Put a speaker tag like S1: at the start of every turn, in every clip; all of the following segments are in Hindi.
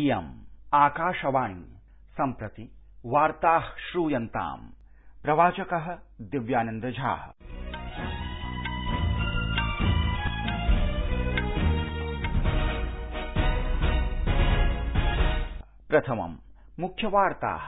S1: इयम् आकाशवाणी सम्प्रति वार्ता श्रूयन्ताम् प्रवाचक दिव्यानन्द झा प्रथमम् मुख्यवार्ताः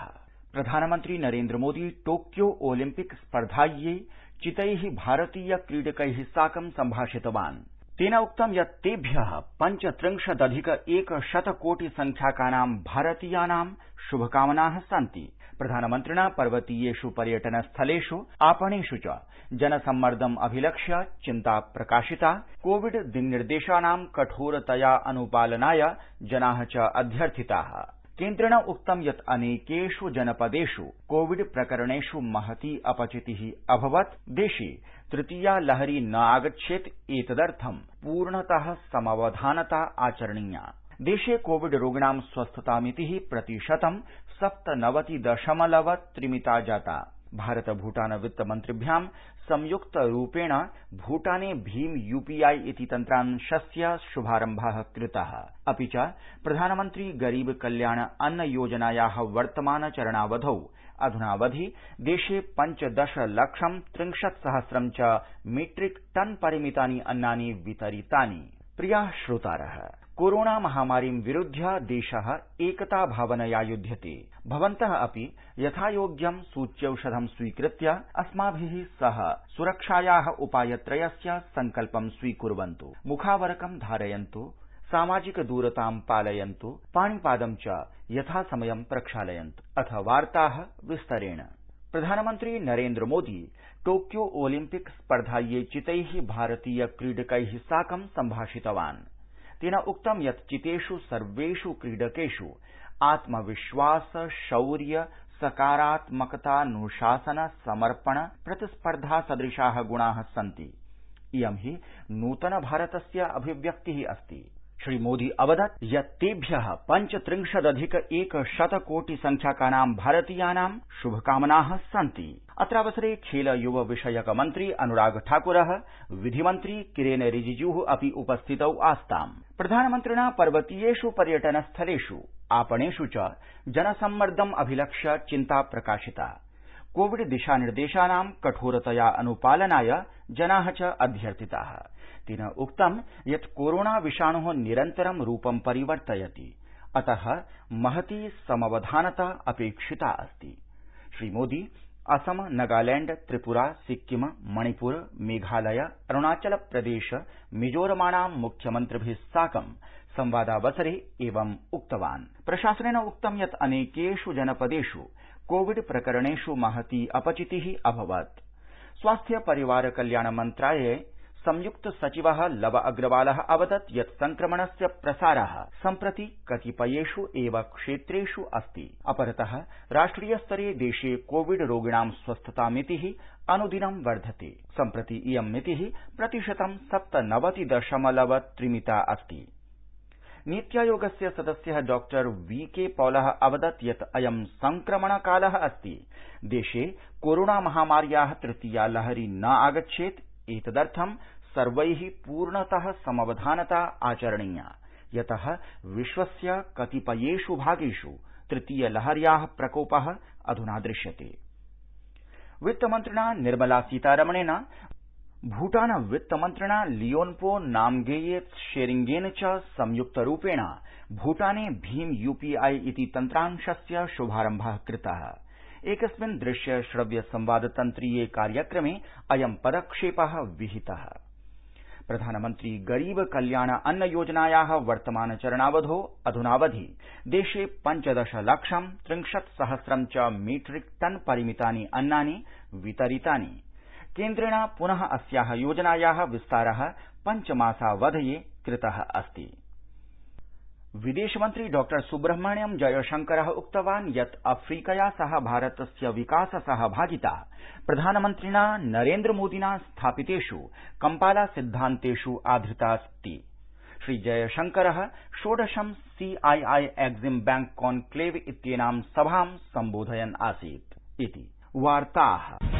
S1: प्रधानमन्त्री नरेन्द्रमोदी टोक्यो ओलिम्पिक स्पर्धायै चितै भारतीय क्रीडकै साकं सम्भाषितवान् तेन उक्तं यत् तेभ्य पञ्चत्रिंशदधिक एकशत कोटि संख्याकानां भारतीयानां श्भकामना सन्ति प्रधानमन्त्रिणा पर्वतीयेष् पर्यटन स्थलेष् आपणेष् च जनसम्मर्दम् अभिलक्ष्य चिन्ता प्रकाशिता कोविड दिङ्निर्देशानां कठोरतया अन्पालनाय जना च अध्यर्थिता केन्द्रेण उक्तं यत् अनेकेष् जनपदेष् कोविड प्रकरणेष् महती अपचिति अभवत् देशे तृतीया लहरी नागच्छेत् एतदर्थं पूर्णत समवधानता आचरणीया देशे कोविड रोगिणां स्वस्थतामिति प्रतिशतं सप्तनवति दशमलव त्रिमिता जाता भारत भूटान वित्त मन्त्रिभ्यां संयुक्त रूपेण भूटाने भीम यूपीआई इति तन्त्रांशस्य श्भारम्भः कृतः अपि च प्रधानमन्त्री गरीब कल्याण अन्न योजनाया वर्तमान चरणावधौ अध्नावधि देशे पञ्चदश लक्षं त्रिंशत् सहस्रं च मीट्रिक टन परिमितानि अन्नानि वितरितानि कोरोना महामारीं विरुध्य देश एकता भावनया युध्यते भवन्त अपि यथायोग्यं सूच्यौषधं स्वीकृत्य अस्माभि सह सुरक्षाया उपायत्रयस्य सङ्कल्पं स्वीकुर्वन्तु मुखावरकं धारयन्तु सामाजिक दूरतां पालयन्तु पाणिपादं च यथासमयं प्रक्षालयन्तु अथ वार्ताः विस्तरेण प्रधानमन्त्री नरेन्द्र मोदी टोक्यो ओलिम्पिक स्पर्धायै चितैः भारतीय क्रीडकैः साकं सम्भाषितवान् तेन उक्तं यत् चितेष् सर्वेष् क्रीडकेष् आत्मविश्वास शौर्य सकारात्मकतानुशासन समर्पण प्रतिस्पर्धा सदृशा गुणा सन्ति इयं हि नूतन भारतस्य अभिव्यक्ति अस्ति श्रीमोदी अवदत् यत् तेभ्य पञ्चत्रिंशदधिक एकशत कोटि संख्याकानां भारतीयानां श्भकामना सन्ति अत्रावसरे खेल युव विषयक मन्त्री अनुराग ठाकुर विधिमन्त्री किरेन रिजिजू अपि उपस्थितौ आस्ताम् प्रधानमन्त्रिणा पर्वतीयेष् पर्यटन स्थलेष् आपणेष् च जनसम्मर्दम् अभिलक्ष्य चिन्ता प्रकाशिता कोविड दिशा निर्देशानां कठोरतया अनुपालनाय जना च अध्यर्थिता तेन उक्तं यत् कोरोणा विषाणो निरन्तरं रूपं परिवर्तयति अत महती समवधानता अपेक्षिता अस्ति श्रीमोदी असम नगालैण्ड त्रिपुरा सिक्किम मणिपुर मेघालय अरूणाचल प्रदेश मिजोरमाणां मुख्यमन्त्रिभि साकं संवादावसरे एवम् उक्तवान् प्रशासनेन उक्तं यत् अनेकेष् जनपदेष् कोविड प्रकरणेष् महती अपचिति अभवत् स्वास्थ्य परिवार कल्याण मन्त्रालये संयुक्त सचिव लव अग्रवाल अवदत् यत् संक्रमणस्य प्रसार सम्प्रति कतिपयेष् एव क्षेत्रेष् अस्ति राष्ट्रिय स्तरे देशे कोविड रोगिणां स्वस्थतामिति अनुदिनं वर्धते सम्प्रति इयं मिति प्रतिशतं सप्तनवति दशमलव त्रिमिता अस्ति नीत्यायोगस्य सदस्य डॉक्टर वीके पॉलः अवदत् यत् अयं संक्रमण काल अस्ति देशे कोरोना महामार्याः तृतीया लहरी न आगच्छेत् एतदर्थं सर्वैः पूर्णतः समवधानता आचरणीया यत विश्वस्य कतिपयेष् भागेष् तृतीय लहरिया प्रकोप अध्ना दृश्यते वित्तमन्त्रिणा निर्मला सीतारमणेन भूटान वित्तमन्त्रिणा लिओन्पो नाम्गेये शेरिंगेन च संयुक्तरूपेण भूटाने भीम यूपीआई इति तन्त्रांशस्य श्भारम्भ कृत एकस्मिन् दृश्य श्रव्य संवाद तन्त्रीये कार्यक्रमे अयं पदक्षेप विहित प्रधानमन्त्री गरीब कल्याण अन्न योजनाया वर्तमान चरणावधौ अध्नावधि देशे पञ्चदश लक्षं त्रिंशत् सहस्रं च मीट्रिक टन परिमितानि अन्नानि वितरितानि केन्द्रेण पुनः अस्या योजनाया विस्तार पञ्चमासावधये कृत अस्ति विदेशमन्त्री डॉ सुब्रह्मण्यं जयशंकर उक्तवान् यत् अफ्रीकया सह भारतस्य विकास सहभागिता प्रधानमन्त्रिणा नरेन्द्रमोदिना स्थापितेष् कम्पाला सिद्धान्तेष् आधृतास्ति श्रीजयशंकर षोडशं सीआईआई एक्जिम बैंक कॉन्क्लेव इत्येनां सभां सम्बोधयन् आसीत् इति वार्ताः